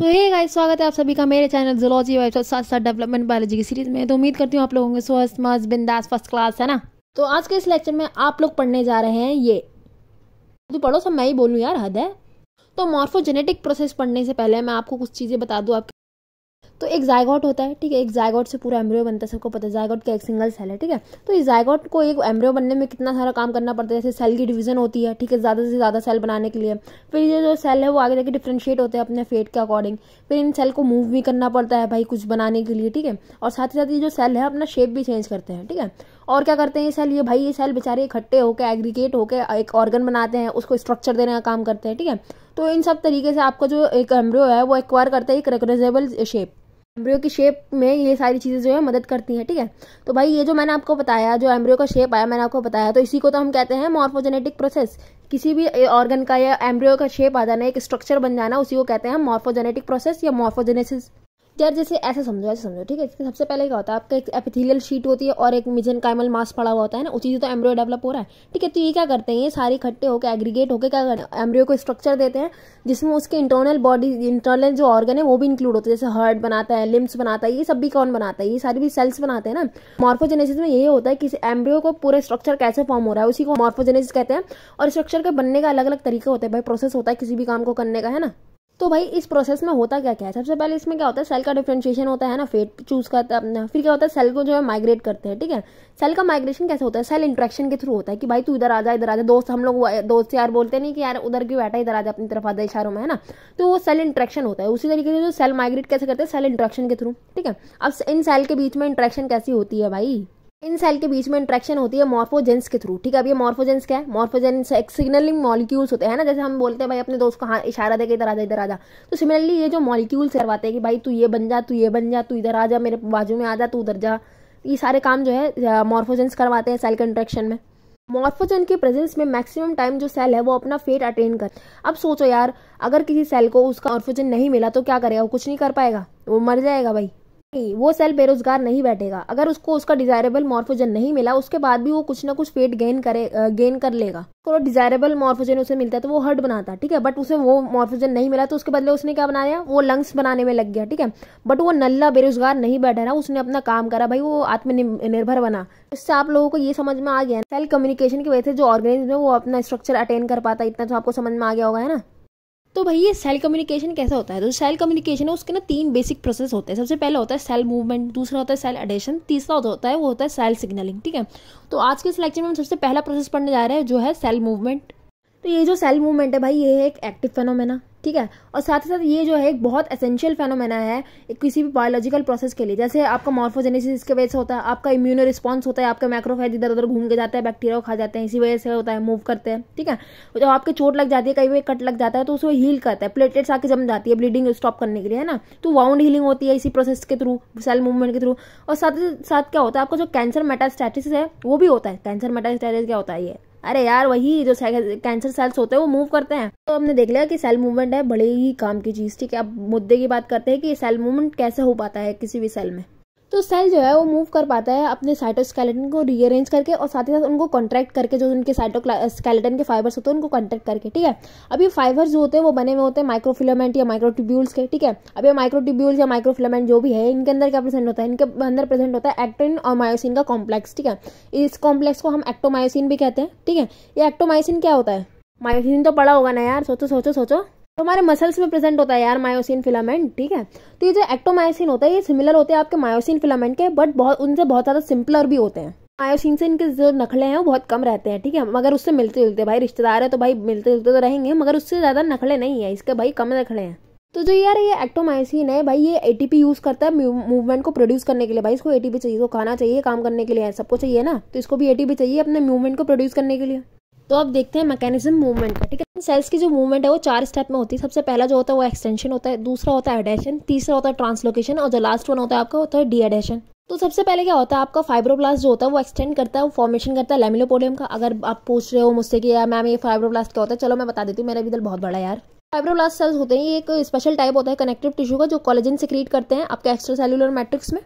सो hey guys स्वागत है आप सभी का मेरे चैनल जोलॉजी वाइफ और साथ साथ डेवलपमेंट बायोलॉजी की सीरीज में तो उम्मीद करती हूँ आप लोग होंगे स्वस्थ मस्त बिंदास फर्स्ट क्लास है ना तो आज के इस लेक्चर में आप लोग पढ़ने जा रहे हैं ये तो पढ़ो सब मैं ही बोलूँ यार हद है तो मॉर्फोजेनेटिक प्रोसेस पढ़ने से पहले मैं आपको कुछ चीज़ें बता दूँ आपके तो एक जायगॉट होता है ठीक है एक जायगॉट से पूरा एम्ब्रियो बनता है सबको पता है जायगॉट का एक सिंगल सेल है ठीक है तो इस जायगॉट को एक एम्ब्रियो बनने में कितना सारा काम करना पड़ता है जैसे सेल की डिवीजन होती है ठीक है ज़्यादा से ज़्यादा सेल बनाने के लिए फिर ये जो सेल है वो आगे जाके डिफ्रेंशिएट होते हैं अपने फेट के अकॉर्डिंग फिर इन सेल को मूव भी करना पड़ता है भाई कुछ बनाने के लिए ठीक है और साथ ही साथ ये जो सेल है अपना शेप भी चेंज करते हैं ठीक है और क्या करते हैं ये सेल ये भाई ये सेल बेचारे इकट्ठे होकर एग्रीगेट होकर एक ऑर्गन बनाते हैं उसको स्ट्रक्चर देने का काम करते हैं ठीक है तो इन सब तरीके से आपका जो एक एम्ब्रियो है वो एक्वायर करता है एक रिकग्नाइजेबल शेप एम्ब्रियो की शेप में ये सारी चीज़ें जो है मदद करती हैं ठीक है थीके? तो भाई ये जो मैंने आपको बताया जो एम्ब्रियो का शेप आया मैंने आपको बताया तो इसी को तो हम कहते हैं मॉर्फोजेनेटिक प्रोसेस किसी भी ऑर्गन का या एम्ब्रियो का शेप आ जाना एक स्ट्रक्चर बन जाना उसी को कहते हैं मॉर्फोजेनेटिक प्रोसेस या मॉर्फोजेनेसिस यार जैसे ऐसा समझो ऐसे समझो ठीक है इसके सबसे पहले क्या होता है आपका एक एपिथेलियल शीट होती है और एक मिजन काइमल मास पड़ा हुआ होता है ना उसी से तो एम्ब्रियो डेवलप हो रहा है ठीक है तो ये क्या करते हैं ये सारे इकट्ठे होकर एग्रीगेट होकर क्या करते हैं एम्ब्रियो को स्ट्रक्चर देते हैं जिसमें उसके इंटरनल बॉडी इंटरनल जो ऑर्गन है वो भी इंक्लूड होते हैं जैसे हार्ट बनाता है लिम्स बनाता है ये सब भी कौन बनाता है ये सारी भी सेल्स बनाते हैं ना मॉर्फोजेनेसिस में यही होता है कि एम्ब्रियो को पूरा स्ट्रक्चर कैसे फॉर्म हो रहा है उसी को मॉर्फोजेनेसिस कहते हैं और स्ट्रक्चर के बनने का अलग अलग तरीका होता है भाई प्रोसेस होता है किसी भी काम को करने का है ना तो भाई इस प्रोसेस में होता क्या क्या है सबसे पहले इसमें क्या होता है सेल का डिफ्रेंशिएशन होता है ना फेट चूज करता है अपना फिर क्या होता है सेल को जो है माइग्रेट करते हैं ठीक है सेल का माइग्रेशन कैसे होता है सेल इंट्रैक्शन के थ्रू होता है कि भाई तू इधर आ जा इधर आ जा दोस्त हम लोग दोस्त यार बोलते नहीं कि यार उधर क्यों बैठा इधर आ जा अपनी तरफ आ जाए इशारों में है ना तो वो सेल इंट्रैक्शन होता है उसी तरीके से जो सेल माइग्रेट कैसे करते हैं सेल इंट्रैक्शन के थ्रू ठीक है अब इन सेल के बीच में इंट्रैक्शन कैसी होती है भाई इन सेल के बीच में इंट्रैक्शन होती है मॉर्फोजेंस के थ्रू ठीक है अब ये मॉर्फोजेंस क्या है मॉर्फोजेंस एक सिग्नलिंग मॉलिक्यूल्स होते हैं ना जैसे हम बोलते हैं भाई अपने दोस्त को हाँ इशारा दे के इधर आजा इधर आजा तो सिमिलरली ये जो मॉलिक्यूल्स करवाते हैं कि भाई तू ये बन जा तू ये बन जा तू इधर आ जा मेरे बाजू में आ जा तू उधर जा ये सारे काम जो है मॉर्फोजेंस करवाते हैं सेल के इंट्रैक्शन में मॉर्फोजन के प्रेजेंस में मैक्सिमम टाइम जो सेल है वो अपना फेट अटेन कर अब सोचो यार अगर किसी सेल को उसका मॉर्फोजन नहीं मिला तो क्या करेगा वो कुछ नहीं कर पाएगा वो मर जाएगा भाई वो सेल बेरोजगार नहीं बैठेगा अगर उसको उसका डिजायरेबल मॉर्फोजन नहीं मिला उसके बाद भी वो कुछ ना कुछ वेट गेन करे गेन कर लेगा तो डिजायरेबल मॉर्फोजन उसे मिलता है तो वो हर्ट बनाता है ठीक है बट उसे वो मॉर्फोजन नहीं मिला तो उसके बदले उसने क्या बनाया वो लंग्स बनाने में लग गया ठीक है बट वो नल्ला बेरोजगार नहीं बैठा ना उसने अपना काम करा भाई वो आत्मनिर्भर बना इससे आप लोगों को ये समझ में आ गया सेल कम्युनिकेशन की वजह से जो ऑर्गेनिज्म है वो अपना स्ट्रक्चर अटेन कर पाता है इतना तो आपको समझ में आ गया होगा है ना तो भाई ये सेल कम्युनिकेशन कैसा होता है तो सेल कम्युनिकेशन है उसके ना तीन बेसिक प्रोसेस होते हैं सबसे पहले होता है सेल मूवमेंट दूसरा होता है सेल एडेशन तीसरा होता है वो होता है सेल सिग्नलिंग ठीक है तो आज के इस लेक्चर में हम सबसे पहला प्रोसेस पढ़ने जा रहे हैं जो है सेल मूवमेंट तो ये जो सेल मूवमेंट है भाई ये है एक एक्टिव फेनोमेना ठीक है और साथ ही साथ ये जो है एक बहुत एसेंशियल फेनोमेना है किसी भी बायोलॉजिकल प्रोसेस के लिए जैसे आपका मॉर्फोजेनेसिस इसके वजह से होता है आपका इम्यूनो रिस्पॉन्स होता है आपका माइक्रोफाइज इधर उधर घूम के जाता है बैक्टीरिया खा जाते हैं इसी वजह से होता है मूव करते हैं ठीक है जब आपके चोट लग जाती है कहीं बार कट लग जाता है तो उसको हील करता है प्लेटलेट्स आके जम जाती है ब्लीडिंग स्टॉप करने के लिए है ना तो वाउंड हीलिंग होती है इसी प्रोसेस के थ्रू सेल मूवमेंट के थ्रू और साथ ही साथ क्या होता है आपका जो कैंसर मेटास्टैटिस है वो भी होता है कैंसर मेटास्टैटिस क्या होता है ये अरे यार वही जो कैंसर सेल्स होते हैं वो मूव करते हैं तो हमने देख लिया कि सेल मूवमेंट है बड़े ही काम की चीज़ ठीक है अब मुद्दे की बात करते हैं कि सेल मूवमेंट कैसे हो पाता है किसी भी सेल में तो सेल जो है वो मूव कर पाता है अपने साइटोस्केलेटन को रीअरेंज करके और साथ ही साथ उनको कॉन्ट्रैक्ट करके जो उनके साइटोस्केलेटन के फाइबर्स होते हैं उनको कॉन्ट्रैक्ट करके ठीक है अब ये फाइबर्स जो होते हैं वो बने हुए होते हैं माइक्रोफिलामेंट या माइक्रोट्यूब्यूल्स के ठीक है अब ये माइक्रोट्यूब्यूल्स या माइक्रोफिलामेंट जो भी है इनके अंदर क्या प्रेजेंट होता है इनके अंदर प्रेजेंट होता है एक्टोन और मायोसिन का कॉम्प्लेक्स ठीक है इस कॉम्प्लेक्स को हम एक्टोमायोसिन भी कहते हैं ठीक है ये एक्टोमायोसिन क्या होता है मायोसिन तो पड़ा होगा ना यार सोचो सोचो सोचो तो हमारे मसल्स में प्रेजेंट होता है यार मायोसिन फिलामेंट ठीक है तो ये जो एक्टोमायोसिन होता है ये सिमिलर होते हैं आपके मायोसिन फिलामेंट के बट बहुत उनसे बहुत ज़्यादा सिंपलर भी होते हैं मायोसिन से इनके जो नखले हैं वो बहुत कम रहते हैं ठीक है मगर उससे मिलते जुलते भाई रिश्तेदार है तो भाई मिलते जुलते तो रहेंगे मगर उससे ज़्यादा नखले नहीं है इसके भाई कम नखले हैं तो जो यार ये एक्टोमायोसिन है भाई ये एटीपी यूज़ करता है मूवमेंट को प्रोड्यूस करने के लिए भाई इसको एटीपी चाहिए तो खाना चाहिए काम करने के लिए सबको चाहिए ना तो इसको भी एटीपी चाहिए अपने मूवमेंट को प्रोड्यूस करने के लिए तो अब देखते हैं मैकेनिज्म मूवमेंट का ठीक है सेल्स की जो मूवमेंट है वो चार स्टेप में होती है सबसे पहला जो होता है वो एक्सटेंशन होता है दूसरा होता है एडेशन तीसरा होता है ट्रांसलोकेशन और जो लास्ट वन होता है आपका होता है डी एडेशन तो सबसे पहले क्या होता है आपका फाइब्रोब्लास्ट जो होता है वो एक्सटेंड करता है वो फॉर्मेशन करता है लेमिलोपोडियम का अगर आप पूछ रहे हो मुझसे कि यार मैम ये फाइब्रोब्लास्ट क्या होता है चलो मैं बता देती हूँ मेरा भी दिल बहुत बड़ा यार फाइब्रोब्लास्ट सेल्स होते हैं ये एक स्पेशल टाइप होता है कनेक्टिव टिश्यू का जो कॉलेजन से क्रिएट करते हैं आपके एक्स्ट्रा सेलुलर मैट्रिक्स में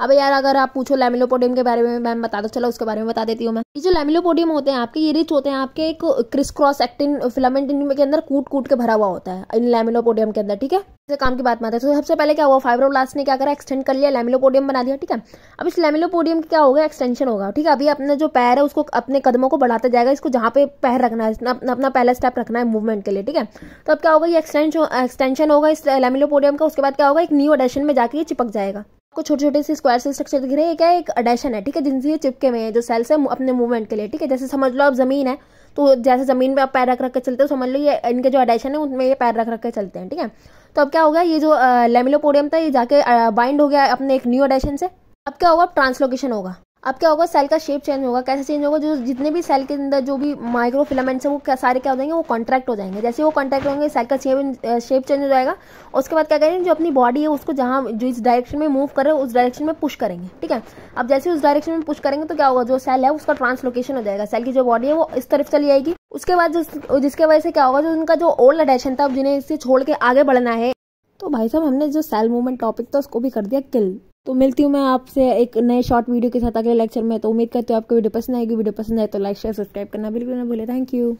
अब यार अगर आप पूछो लेमिलोपोडियम के बारे में मैं बता दो चलो उसके बारे में बता देती हूँ मैं ये जो लेमिलोपोडियम होते हैं आपके ये रिच होते हैं आपके एक क्रिस क्रॉस एक्टिन फिलामेंट के अंदर कूट कूट के भरा हुआ होता है इन लेमिलोपोडियम के अंदर ठीक है जैसे काम की बात मत हैं तो सबसे पहले क्या हुआ फाइब्रोब्लास्ट ने क्या करा एक्सटेंड कर लिया लेमिलोपोडियम बना दिया ठीक है अब इस लेमिलोपोडियम क्या होगा एक्सटेंशन होगा ठीक है अभी अपना जो पैर है उसको अपने कदमों को बढ़ाते जाएगा इसको जहाँ पे पैर रखना है अपना पहला स्टेप रखना है मूवमेंट के लिए ठीक है तो अब क्या होगा ये एक्सटेंशन होगा इस लेमिलोपोडियम का उसके बाद क्या होगा एक न्यू एडेशन में जाकर ये चिपक जाएगा आपको छोटे छोटे से स्क्वायर से स्ट्रक्चर दिख रहे हैं क्या एक अडेशन है ठीक है जिनसे ये चिपके हुए हैं जो सेल्स है अपने मूवमेंट के लिए ठीक है जैसे समझ लो आप जमीन है तो जैसे जमीन पे आप पैर रख रख के चलते हो समझ लो ये इनके जो अडेशन है उनमें ये पैर रख रख के चलते हैं ठीक है तो अब क्या होगा ये जो लेमिलोपोडियम था ये जाके बाइंड हो गया अपने एक न्यू अडेशन से अब क्या होगा अब ट्रांसलोकेशन होगा अब क्या होगा सेल का शेप चेंज होगा कैसे चेंज होगा जो जितने भी सेल के अंदर जो भी माइक्रो फिलामेंट्स हैं वो क्या सारे क्या हो जाएंगे वो कॉन्ट्रैक्ट हो जाएंगे जैसे वो कॉन्ट्रैक्ट होंगे सेल का शेप शेप चेंज हो जाएगा उसके बाद क्या करेंगे जो अपनी बॉडी है उसको जहाँ जो इस डायरेक्शन में मूव करे उस डायरेक्शन में पुश करेंगे ठीक है अब जैसे उस डायरेक्शन में पुश करेंगे तो क्या होगा जो सेल है उसका ट्रांसलोकेशन हो जाएगा सेल की जो बॉडी है वो इस तरफ चली जाएगी उसके बाद जिस जिसके वजह से क्या होगा जो उनका जो ओल्ड अडेशन था जिन्हें इसे छोड़ के आगे बढ़ना है तो भाई साहब हमने जो सेल मूवमेंट टॉपिक था उसको भी कर दिया किल तो मिलती हूँ मैं आपसे एक नए शॉर्ट वीडियो के साथ अगले लेक्चर में तो उम्मीद करती हूँ आपको वीडियो पसंद आएगी वीडियो पसंद आए तो लाइक शेयर सब्सक्राइब करना बिल्कुल ना भूले थैंक यू